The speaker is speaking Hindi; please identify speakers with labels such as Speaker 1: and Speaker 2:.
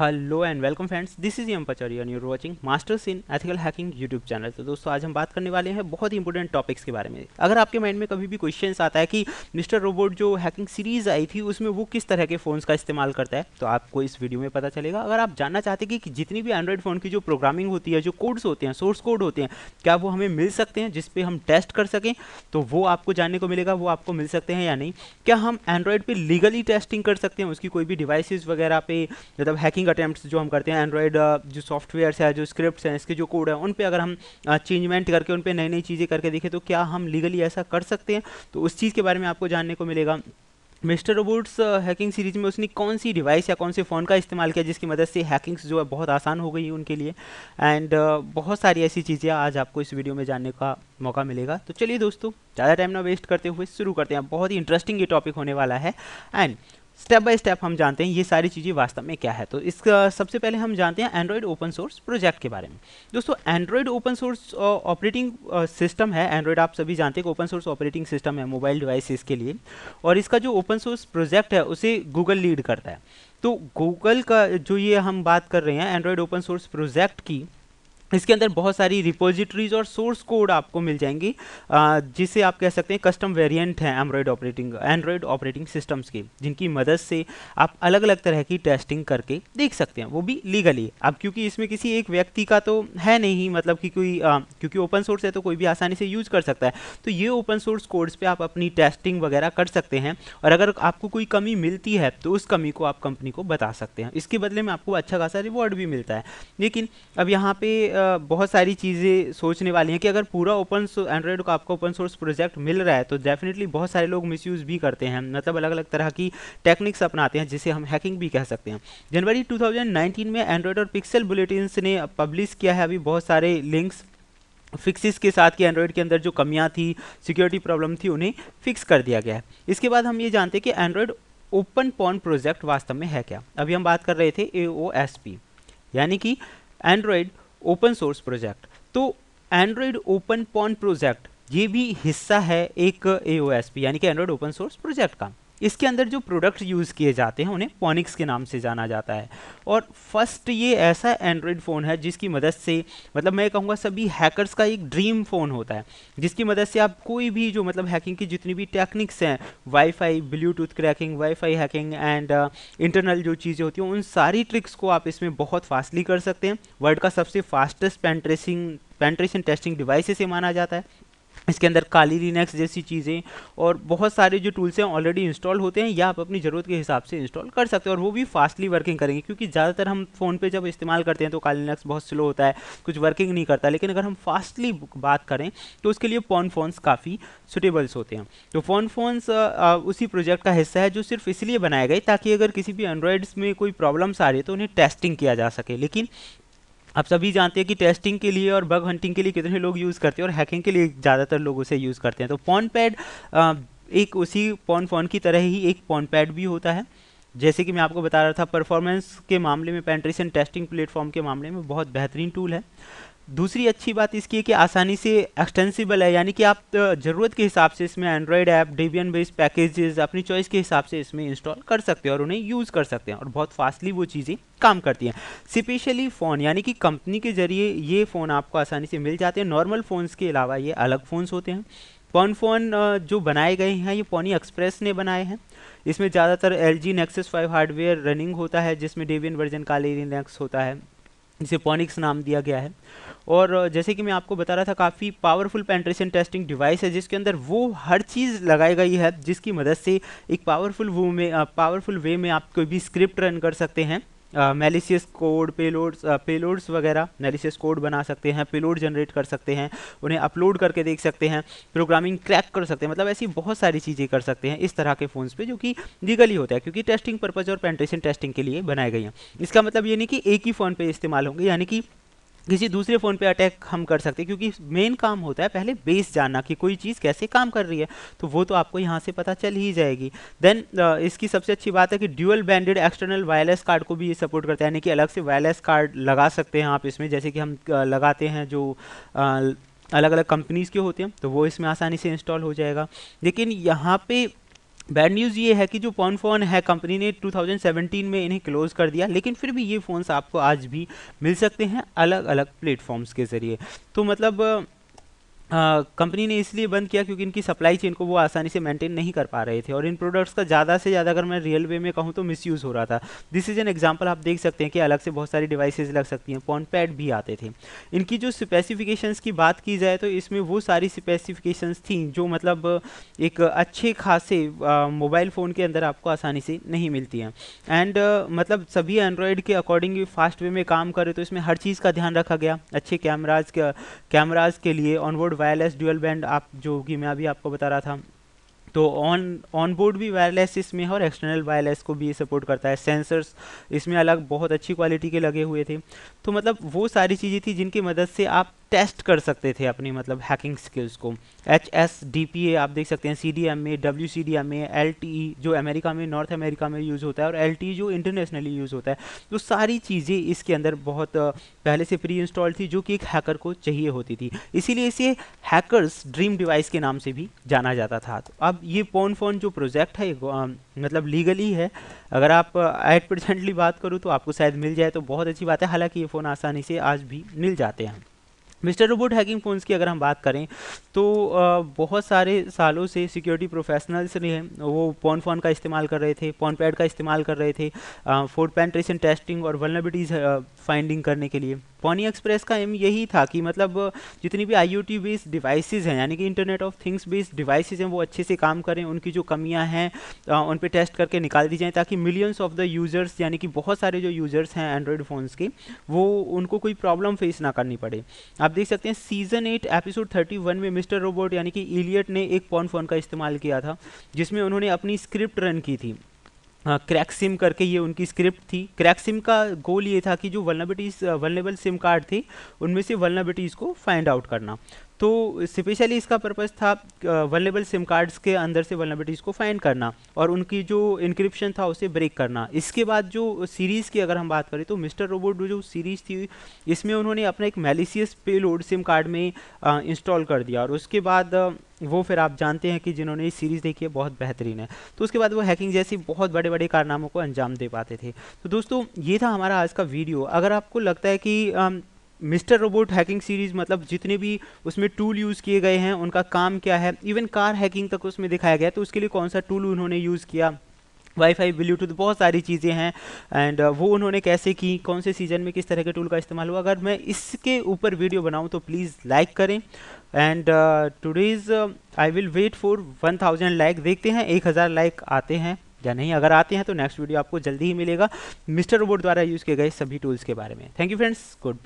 Speaker 1: hello and welcome friends this is Yam Pachauri and you're watching masters in ethical hacking YouTube channel तो दोस्तों आज हम बात करने वाले हैं बहुत ही इंपॉर्टेंट टॉपिक्स के बारे में अगर आपके माइंड में कभी भी क्वेश्चन आता है कि मिस्टर रोबोट जो हैकिंग सीरीज आई थी उसमें वो किस तरह के फ़ोन्स का इस्तेमाल करता है तो आपको इस वीडियो में पता चलेगा अगर आप जानना चाहते कि, कि जितनी भी एंड्रॉइड फ़ोन की जो प्रोग्रामिंग होती है जो कोड्स होते हैं सोर्स कोड होते हैं क्या वो हमें मिल सकते हैं जिसपे हम टेस्ट कर सकें तो वो आपको जानने को मिलेगा वो आपको मिल सकते हैं या नहीं क्या हम एंड्रॉयड पर लीगली टेस्टिंग कर सकते हैं उसकी कोई भी डिवाइसिस वगैरह पे मतलब हैकिंग कोडिंग अटैम्प्ट जो हम करते हैं एंड्रॉयड uh, जो सॉफ्टवेयर है जो स्क्रिप्ट हैं इसके जो कोड है उन पर अगर हम चेंजमेंट uh, करके उन पर नई नई चीज़ें करके देखें तो क्या हम लीगली ऐसा कर सकते हैं तो उस चीज़ के बारे में आपको जानने को मिलेगा mister robots hacking uh, series में उसने कौन सी डिवाइस या कौन से फ़ोन का इस्तेमाल किया जिसकी मदद से हैकिंग्स जो है बहुत आसान हो गई उनके लिए एंड uh, बहुत सारी ऐसी चीज़ें आज आपको इस वीडियो में जानने का मौका मिलेगा तो चलिए दोस्तों ज़्यादा टाइम ना वेस्ट करते हुए शुरू करते हैं बहुत ही इंटरेस्टिंग ये टॉपिक होने वाला है एंड स्टेप बाय स्टेप हम जानते हैं ये सारी चीज़ें वास्तव में क्या है तो इसका सबसे पहले हम जानते हैं एंड्रॉयड ओपन सोर्स प्रोजेक्ट के बारे में दोस्तों android open source operating system है एंड्रॉयड आप सभी जानते हैं ओपन सोर्स ऑपरेटिंग सिस्टम है मोबाइल डिवाइसेस के लिए और इसका जो ओपन सोर्स प्रोजेक्ट है उसे गूगल लीड करता है तो गूगल का जो ये हम बात कर रहे हैं एंड्रॉयड ओपन सोर्स प्रोजेक्ट की इसके अंदर बहुत सारी रिपोजिटरीज और सोर्स कोड आपको मिल जाएंगी जिसे आप कह सकते हैं कस्टम वेरिएंट हैं android operating android operating systems के जिनकी मदद से आप अलग अलग तरह की टेस्टिंग करके देख सकते हैं वो भी लीगली अब क्योंकि इसमें किसी एक व्यक्ति का तो है नहीं मतलब कि कोई आ, क्योंकि ओपन सोर्स है तो कोई भी आसानी से यूज कर सकता है तो ये ओपन सोर्स कोड्स पर आप अपनी टेस्टिंग वगैरह कर सकते हैं और अगर आपको कोई कमी मिलती है तो उस कमी को आप कंपनी को बता सकते हैं इसके बदले में आपको अच्छा खासा रिवॉर्ड भी मिलता है लेकिन अब यहाँ पर बहुत सारी चीज़ें सोचने वाली हैं कि अगर पूरा ओपन एंड्रॉयड का आपको ओपन सोर्स प्रोजेक्ट मिल रहा है तो डेफिनेटली बहुत सारे लोग मिसयूज़ भी करते हैं मतलब अलग अलग तरह की टेक्निक्स अपनाते हैं जिसे हम हैकिंग भी कह सकते हैं जनवरी 2019 में एंड्रॉयड और पिक्सल बुलेटिन ने पब्लिश किया है अभी बहुत सारे लिंक्स फिक्सिस के साथ कि एंड्रॉयड के अंदर जो कमियाँ थी सिक्योरिटी प्रॉब्लम थी उन्हें फिक्स कर दिया गया है इसके बाद हम ये जानते हैं कि एंड्रॉयड ओपन पॉन प्रोजेक्ट वास्तव में है क्या अभी हम बात कर रहे थे ए यानी कि एंड्रॉयड ओपन सोर्स प्रोजेक्ट तो एंड्रॉयड ओपन पॉन प्रोजेक्ट ये भी हिस्सा है एक ए यानी कि एंड्रॉयड ओपन सोर्स प्रोजेक्ट का इसके अंदर जो प्रोडक्ट यूज़ किए जाते हैं उन्हें पॉनिक्स के नाम से जाना जाता है और फर्स्ट ये ऐसा एंड्रॉयड फ़ोन है जिसकी मदद से मतलब मैं कहूँगा सभी हैकर्स का एक ड्रीम फ़ोन होता है जिसकी मदद से आप कोई भी जो मतलब हैकिंग की जितनी भी टेक्निक्स हैं wifi bluetooth cracking wifi hacking and internal जो चीज़ें होती हैं उन सारी ट्रिक्स को आप इसमें बहुत फास्टली कर सकते हैं वर्ल्ड का सबसे फास्टेस्ट पेंट्रेसिंग पेंट्रेशन टेस्टिंग डिवाइस इसे माना जाता है इसके अंदर काली लिनक्स जैसी चीज़ें और बहुत सारे जो टूल्स हैं ऑलरेडी इंस्टॉल होते हैं या आप अपनी ज़रूरत के हिसाब से इंस्टॉल कर सकते हैं और वो भी फास्टली वर्किंग करेंगे क्योंकि ज़्यादातर हम फ़ोन पे जब इस्तेमाल करते हैं तो काली लिनक्स बहुत स्लो होता है कुछ वर्किंग नहीं करता लेकिन अगर हम फास्टली बात करें तो उसके लिए फोन फोन्स काफ़ी सुटेबल्स होते हैं तो फोन फोन्स उसी प्रोजेक्ट का हिस्सा है जो सिर्फ इसलिए बनाए गए ताकि अगर किसी भी एंड्रॉयड्स में कोई प्रॉब्लम्स आ रही है तो उन्हें टेस्टिंग किया जा सके लेकिन आप सभी जानते हैं कि टेस्टिंग के लिए और बग हंटिंग के लिए कितने लोग यूज़ करते हैं और हैकिंग के लिए ज़्यादातर लोग उसे यूज़ करते हैं तो पॉन पैड एक उसी पॉन फोन की तरह ही एक पॉन पैड भी होता है जैसे कि मैं आपको बता रहा था परफॉर्मेंस के मामले में पेंट्रेशन टेस्टिंग प्लेटफॉर्म के मामले में बहुत बेहतरीन टूल है दूसरी अच्छी बात इसकी है कि आसानी से एक्सटेंसिबल है यानी कि आप ज़रूरत के हिसाब से इसमें android app Debian based packages अपनी चॉइस के हिसाब से इसमें इंस्टॉल कर सकते हैं और उन्हें यूज़ कर सकते हैं और बहुत फास्टली वो चीज़ें काम करती हैं स्पेशली फ़ोन यानी कि कंपनी के जरिए ये फ़ोन आपको आसानी से मिल जाते हैं नॉर्मल फ़ोन्स के अलावा ये अलग फ़ोन्स होते हैं पॉन फोन जो बनाए गए हैं ये पोनी एक्सप्रेस ने बनाए हैं इसमें ज़्यादातर L G Nexus five hardware running होता है जिसमें डेवियन वर्जन काले नेक्स होता है जिसे पोनिक्स नाम दिया गया है और जैसे कि मैं आपको बता रहा था काफ़ी पावरफुल पेंट्रेशन टेस्टिंग डिवाइस है जिसके अंदर वो हर चीज़ लगाई गई है जिसकी मदद से एक पावरफुल वो में पावरफुल वे में आप कोई भी स्क्रिप्ट रन कर सकते हैं मेलिसियस कोड पेलोड्स पेलोड्स वगैरह मेलिसियस कोड बना सकते हैं पेलोड जनरेट कर सकते हैं उन्हें अपलोड करके देख सकते हैं प्रोग्रामिंग क्रैक कर सकते हैं मतलब ऐसी बहुत सारी चीज़ें कर सकते हैं इस तरह के फ़ोन्स पे जो कि लीगली होता है क्योंकि टेस्टिंग पर्पज़ और पेंट्रेशन टेस्टिंग के लिए बनाए गए हैं इसका मतलब ये नहीं कि एक ही फ़ोन पर इस्तेमाल होंगे यानी कि किसी दूसरे फ़ोन पे अटैक हम कर सकते हैं क्योंकि मेन काम होता है पहले बेस जानना कि कोई चीज़ कैसे काम कर रही है तो वो तो आपको यहाँ से पता चल ही जाएगी देन uh, इसकी सबसे अच्छी बात है कि dual banded external wireless card को भी ये सपोर्ट करता है यानी कि अलग से वायरलेस कार्ड लगा सकते हैं आप इसमें जैसे कि हम uh, लगाते हैं जो अलग अलग कंपनीज़ के होते हैं तो वो इसमें आसानी से इंस्टॉल हो जाएगा लेकिन यहाँ पर बैड न्यूज़ ये है कि जो पॉन फोन है कंपनी ने 2017 में इन्हें क्लोज कर दिया लेकिन फिर भी ये फ़ोन्स आपको आज भी मिल सकते हैं अलग अलग प्लेटफॉर्म्स के ज़रिए तो मतलब कंपनी ने इसलिए बंद किया क्योंकि इनकी सप्लाई चेन को वो आसानी से मेंटेन नहीं कर पा रहे थे और इन प्रोडक्ट्स का ज़्यादा से ज़्यादा अगर मैं रियल वे में कहूँ तो मिसयूज़ हो रहा था दिस इज़ एन एग्जांपल आप देख सकते हैं कि अलग से बहुत सारी डिवाइसेज लग सकती हैं पॉन पैड भी आते थे इनकी जो स्पेसिफिकेशंस की बात की जाए तो इसमें वो सारी स्पेसिफिकेशंस थी जो मतलब एक अच्छे खासे मोबाइल फ़ोन के अंदर आपको आसानी से नहीं मिलती हैं एंड मतलब सभी एंड्रॉयड के अकॉर्डिंग फास्ट वे में काम करें तो इसमें हर चीज़ का ध्यान रखा गया अच्छे कैमराज कैमराज के लिए onward board wireless dual band आप जो कि मैं अभी आपको बता रहा था तो ऑन ऑन बोर्ड भी वायरलेस इसमें है और एक्सटर्नल वायरलेस को भी सपोर्ट करता है सेंसर्स इसमें अलग बहुत अच्छी क्वालिटी के लगे हुए थे तो मतलब वो सारी चीज़ें थी जिनकी मदद से आप टेस्ट कर सकते थे अपनी मतलब हैकिंग स्किल्स को H S D P A आप देख सकते हैं C D M A W C D M A L T E जो अमेरिका में नॉर्थ अमेरिका में यूज़ होता है और एल टी ई जो इंटरनेशनली यूज़ होता है तो सारी चीज़ें इसके अंदर बहुत पहले से प्री इंस्टॉल थी जो कि एक हैकर को चाहिए होती थी इसीलिए इसे हैकरस ड्रीम डिवाइस के नाम से भी जाना जाता था तो अब ये पोन फोन जो प्रोजेक्ट है मतलब लीगली है अगर आप एट परसेंटली बात करूँ तो आपको शायद मिल जाए तो बहुत अच्छी बात है हालांकि ये फ़ोन आसानी से आज भी मिल जाते हैं मिस्टर रोबोट हैकिंग फ़ोन्स की अगर हम बात करें तो बहुत सारे सालों से सिक्योरिटी प्रोफेशनल्स ने वो पॉन फोन का इस्तेमाल कर रहे थे पॉन पैड का इस्तेमाल कर रहे थे फोर्ड पेंट्रेशन टेस्टिंग और वलनबिटीज़ फाइंडिंग करने के लिए पोनी एक्सप्रेस का एम यही था कि मतलब जितनी भी I O T based devices हैं यानी कि internet of things based devices हैं वो अच्छे से काम करें उनकी जो कमियाँ हैं उन पर टेस्ट करके निकाल दी जाएँ ताकि मिलियंस ऑफ द यूज़र्स यानी कि बहुत सारे जो यूज़र्स हैं एंड्रॉयड फ़ोन्स के वो उनको कोई प्रॉब्लम फेस ना करनी पड़े आप देख सकते हैं season eight episode thirty one में मिस्टर रोबोट यानी कि इलियट ने एक पॉन फोन का इस्तेमाल किया था जिसमें उन्होंने अपनी स्क्रिप्ट रन की थी क्रैक हाँ, सिम करके ये उनकी स्क्रिप्ट थी क्रैक सिम का गोल ये था कि जो वलनाबिटीज़ वर्नेबल सिम कार्ड थी उनमें से वलनाबिटीज़ को फाइंड आउट करना तो स्पेशली इसका पर्पज़ था वलेबल सिम कार्ड्स के अंदर से वनलेबिलिटीज़ को फाइंड करना और उनकी जो इंक्रिप्शन था उसे ब्रेक करना इसके बाद जो सीरीज़ की अगर हम बात करें तो मिस्टर रोबोट जो सीरीज़ थी इसमें उन्होंने अपना एक मेलिसियस पेलोड सिम कार्ड में इंस्टॉल कर दिया और उसके बाद वो फिर आप जानते हैं कि जिन्होंने ये सीरीज़ देखी है बहुत बेहतरीन है तो उसके बाद वो हैकिंग जैसी बहुत बड़े बड़े कारनामों को अंजाम दे पाते थे तो दोस्तों ये था हमारा आज का वीडियो अगर आपको लगता है कि मिस्टर रोबोट हैकिंग सीरीज़ मतलब जितने भी उसमें टूल यूज़ किए गए हैं उनका काम क्या है इवन कार हैकिंग तक उसमें दिखाया गया तो उसके लिए कौन सा टूल उन्होंने यूज़ किया वाईफाई ब्लूटूथ बहुत सारी चीज़ें हैं एंड uh, वो उन्होंने कैसे की कौन से सीज़न में किस तरह के टूल का इस्तेमाल हुआ अगर मैं इसके ऊपर वीडियो बनाऊँ तो प्लीज़ लाइक करें and today's I will wait for one thousand like देखते हैं एक हज़ार लाइक आते हैं या नहीं अगर आते हैं तो नेक्स्ट वीडियो आपको जल्दी ही मिलेगा मिस्टर रोबोट द्वारा यूज़ किए गए सभी टूल्स के बारे में thank you friends good bye